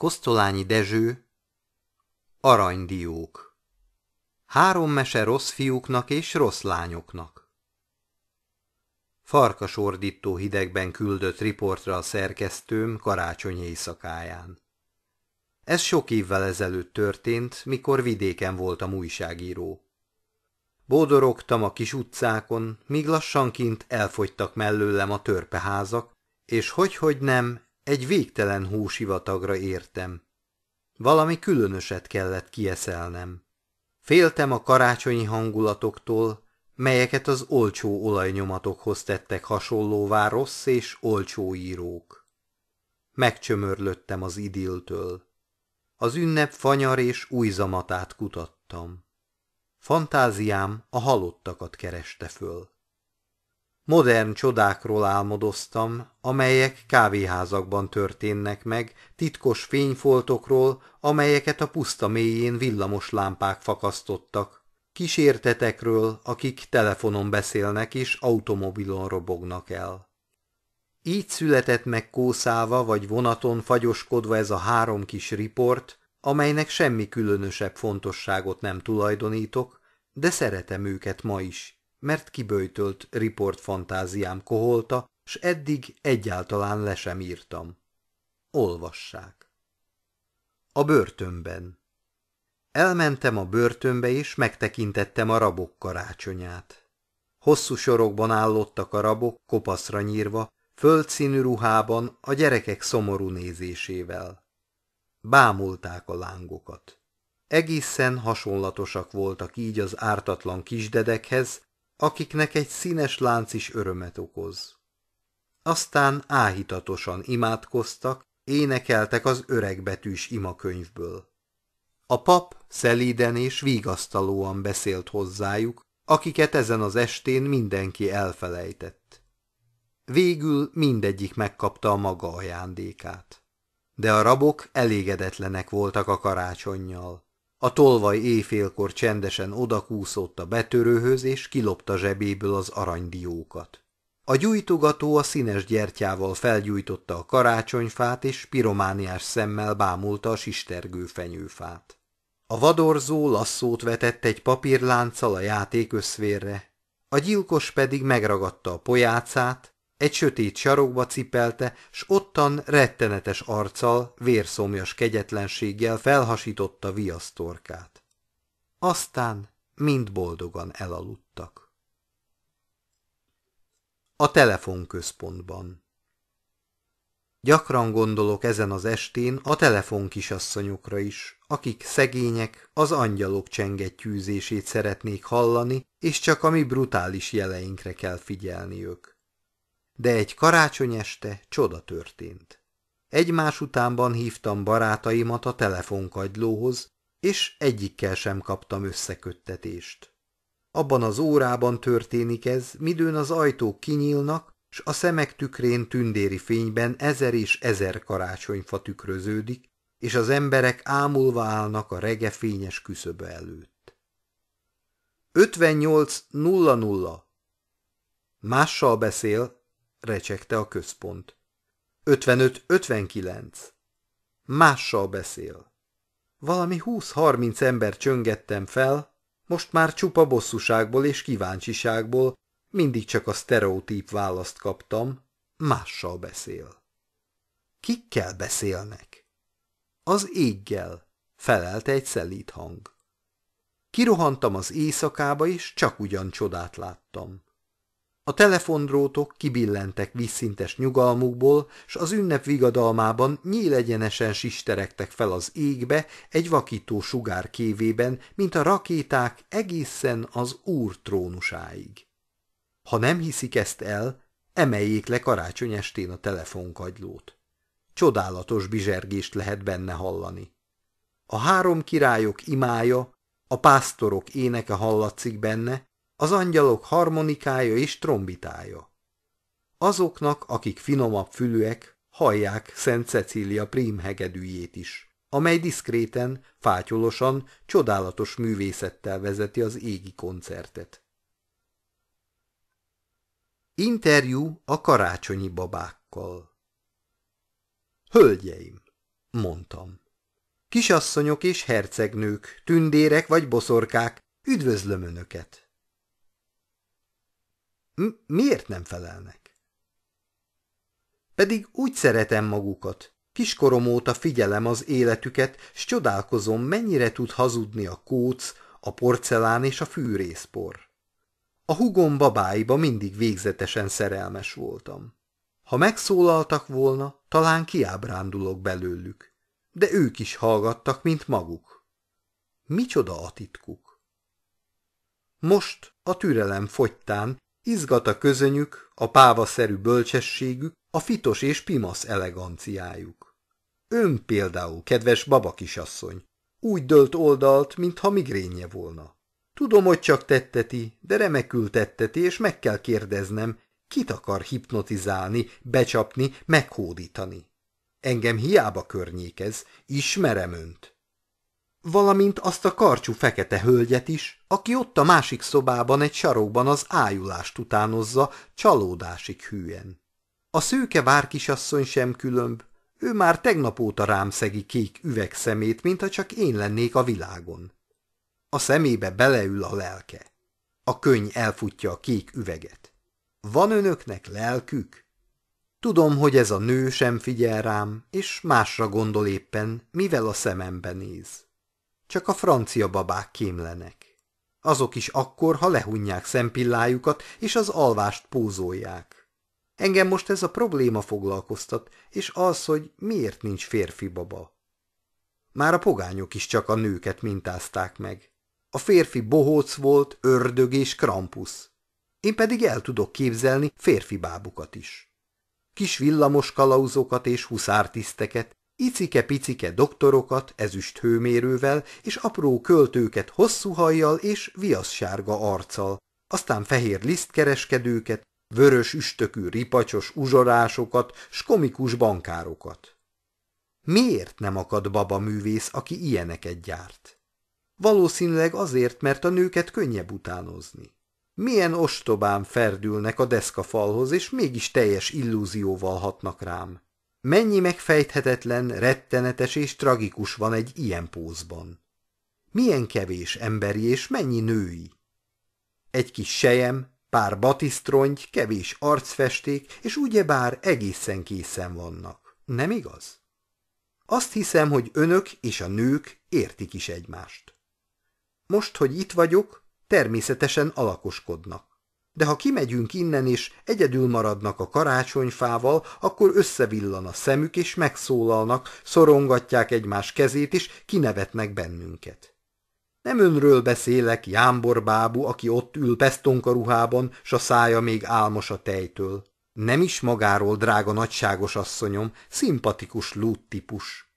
Kosztolányi Dezső Aranydiók Három mese rossz fiúknak és rossz lányoknak Farkasordító hidegben küldött riportra a szerkesztőm karácsony éjszakáján. Ez sok évvel ezelőtt történt, mikor vidéken voltam újságíró. Bódorogtam a kis utcákon, míg lassanként elfogytak mellőlem a törpeházak, és hogy-hogy nem, egy végtelen hósivatagra értem. Valami különöset kellett kieszelnem. Féltem a karácsonyi hangulatoktól, melyeket az olcsó olajnyomatokhoz tettek hasonlóvá rossz és olcsó írók. Megcsömörlöttem az idiltől. Az ünnep fanyar és újzamatát kutattam. Fantáziám a halottakat kereste föl. Modern csodákról álmodoztam, amelyek kávéházakban történnek meg, titkos fényfoltokról, amelyeket a puszta mélyén villamos lámpák fakasztottak, kísértetekről, akik telefonon beszélnek és automobilon robognak el. Így született meg kószáva vagy vonaton fagyoskodva ez a három kis riport, amelynek semmi különösebb fontosságot nem tulajdonítok, de szeretem őket ma is mert kiböjtölt riport fantáziám koholta, s eddig egyáltalán le sem írtam. Olvassák. A börtönben Elmentem a börtönbe, és megtekintettem a rabok karácsonyát. Hosszú sorokban állottak a rabok, kopaszra nyírva, földszínű ruhában, a gyerekek szomorú nézésével. Bámulták a lángokat. Egészen hasonlatosak voltak így az ártatlan kisdedekhez, akiknek egy színes lánc is örömet okoz. Aztán áhítatosan imádkoztak, énekeltek az öregbetűs imakönyvből. A pap szelíden és vigasztalóan beszélt hozzájuk, akiket ezen az estén mindenki elfelejtett. Végül mindegyik megkapta a maga ajándékát. De a rabok elégedetlenek voltak a karácsonnyal. A tolvaj éjfélkor csendesen odakúszott a betörőhöz, és kilopta zsebéből az aranydiókat. A gyújtogató a színes gyertyával felgyújtotta a karácsonyfát, és piromániás szemmel bámulta a sistergő fenyőfát. A vadorzó lasszót vetett egy papírlánccal a játékösszvérre, a gyilkos pedig megragadta a pojácát, egy sötét sarokba cipelte, s ottan rettenetes arccal, vérszomjas kegyetlenséggel felhasította viasztorkát. Aztán mind boldogan elaludtak. A telefonközpontban Gyakran gondolok ezen az estén a telefonkisasszonyokra is, akik szegények, az angyalok csengettyűzését szeretnék hallani, és csak a mi brutális jeleinkre kell figyelniük de egy karácsony este csoda történt. Egymás utánban hívtam barátaimat a telefonkagylóhoz, és egyikkel sem kaptam összeköttetést. Abban az órában történik ez, midőn az ajtók kinyílnak, s a szemek tükrén tündéri fényben ezer és ezer karácsonyfa tükröződik, és az emberek ámulva állnak a rege fényes küszöbe előtt. 58.00 Mással beszél, recsegte a központ. 55-59. Mással beszél. Valami 20-30 ember csöngettem fel, most már csupa bosszúságból és kíváncsiságból, mindig csak a sztereotíp választ kaptam, mással beszél. Kikkel beszélnek? Az éggel, felelte egy szelít hang. Kirohantam az éjszakába, és csak ugyan csodát láttam. A telefondrótok kibillentek vízszintes nyugalmukból, s az ünnep vigadalmában nyílegyenesen sisteregtek fel az égbe egy vakító sugár kévében, mint a rakéták egészen az úr trónusáig. Ha nem hiszik ezt el, emeljék le karácsony estén a telefonkagylót. Csodálatos bizsergést lehet benne hallani. A három királyok imája, a pásztorok éneke hallatszik benne, az angyalok harmonikája és trombitája. Azoknak, akik finomabb fülűek, hallják Szent Cecília prímhegedűjét is, amely diszkréten, fátyolosan, csodálatos művészettel vezeti az égi koncertet. Interjú a karácsonyi babákkal Hölgyeim, mondtam. Kisasszonyok és hercegnők, tündérek vagy boszorkák, üdvözlöm önöket! M miért nem felelnek? Pedig úgy szeretem magukat. Kiskorom óta figyelem az életüket, s csodálkozom, mennyire tud hazudni a kóc, a porcelán és a fűrészpor. A hugom babáiba mindig végzetesen szerelmes voltam. Ha megszólaltak volna, talán kiábrándulok belőlük, de ők is hallgattak, mint maguk. Micsoda a titkuk? Most a türelem fogytán Izgat a közönyük, a pávaszerű bölcsességük, a fitos és pimasz eleganciájuk. Ön például, kedves babakisasszony, úgy dölt oldalt, mintha migrénje volna. Tudom, hogy csak tetteti, de remekül tetteti, és meg kell kérdeznem, kit akar hipnotizálni, becsapni, meghódítani. Engem hiába környékez, ismerem önt valamint azt a karcsú fekete hölgyet is, aki ott a másik szobában egy sarokban az ájulást utánozza csalódásig hűen. A szőke várkisasszony sem különb, ő már tegnap óta rám szegi kék üvegszemét, ha csak én lennék a világon. A szemébe beleül a lelke. A könyv elfutja a kék üveget. Van önöknek lelkük? Tudom, hogy ez a nő sem figyel rám, és másra gondol éppen, mivel a szemembe néz. Csak a francia babák kémlenek. Azok is akkor, ha lehunják szempillájukat, és az alvást pózolják. Engem most ez a probléma foglalkoztat, és az, hogy miért nincs férfi baba. Már a pogányok is csak a nőket mintázták meg. A férfi bohóc volt, ördög és krampusz. Én pedig el tudok képzelni férfi bábukat is. Kis villamos kalauzokat és huszártiszteket, icike-picike doktorokat ezüst hőmérővel és apró költőket hosszú hajjal és viaszsárga arccal, aztán fehér lisztkereskedőket, vörös üstökű ripacsos uzsorásokat, s komikus bankárokat. Miért nem akad baba művész, aki ilyeneket gyárt? Valószínűleg azért, mert a nőket könnyebb utánozni. Milyen ostobán ferdülnek a deszkafalhoz, és mégis teljes illúzióval hatnak rám. Mennyi megfejthetetlen, rettenetes és tragikus van egy ilyen pózban. Milyen kevés emberi és mennyi női. Egy kis sejem, pár batisztrongy, kevés arcfesték, és ugyebár egészen készen vannak. Nem igaz? Azt hiszem, hogy önök és a nők értik is egymást. Most, hogy itt vagyok, természetesen alakoskodnak de ha kimegyünk innen és egyedül maradnak a karácsonyfával, akkor összevillan a szemük és megszólalnak, szorongatják egymás kezét és kinevetnek bennünket. Nem önről beszélek, Jámbor bábú, aki ott ül pesztonka ruhában, s a szája még álmos a tejtől. Nem is magáról, drága nagyságos asszonyom, szimpatikus lút típus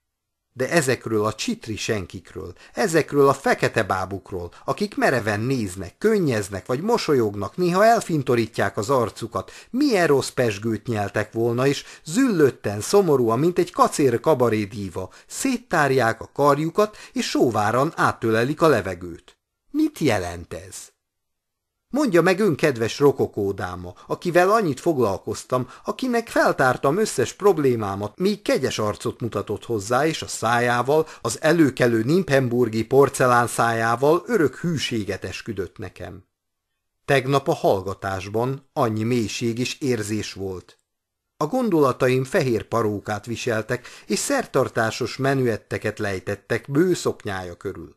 de ezekről a csitri senkikről, ezekről a fekete bábukról, akik mereven néznek, könnyeznek vagy mosolyognak, néha elfintorítják az arcukat, milyen rossz pesgőt nyeltek volna, és züllötten, szomorúan, mint egy kacér kabaré díva, széttárják a karjukat, és sóváran átölelik a levegőt. Mit jelent ez? Mondja meg ön kedves rokokódáma, akivel annyit foglalkoztam, akinek feltártam összes problémámat, míg kegyes arcot mutatott hozzá, és a szájával, az előkelő nimpenburgi porcelán szájával örök hűséget esküdött nekem. Tegnap a hallgatásban annyi mélység is érzés volt. A gondolataim fehér parókát viseltek, és szertartásos menüetteket lejtettek bő szoknyája körül.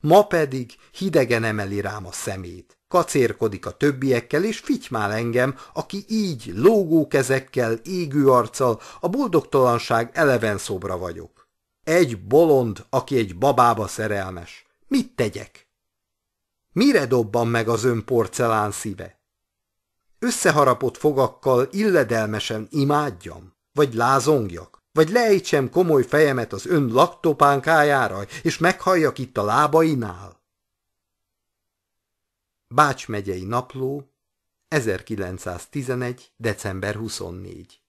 Ma pedig hidegen emeli rám a szemét kacérkodik a többiekkel, és figymál engem, aki így lógó kezekkel, égő arccal, a boldogtalanság eleven szobra vagyok. Egy bolond, aki egy babába szerelmes. Mit tegyek? Mire dobban meg az ön porcelán szíve? Összeharapott fogakkal illedelmesen imádjam? Vagy lázongjak? Vagy leejtsem komoly fejemet az ön laktopánkájára, és meghalljak itt a lábainál? Bács megyei napló, 1911. december 24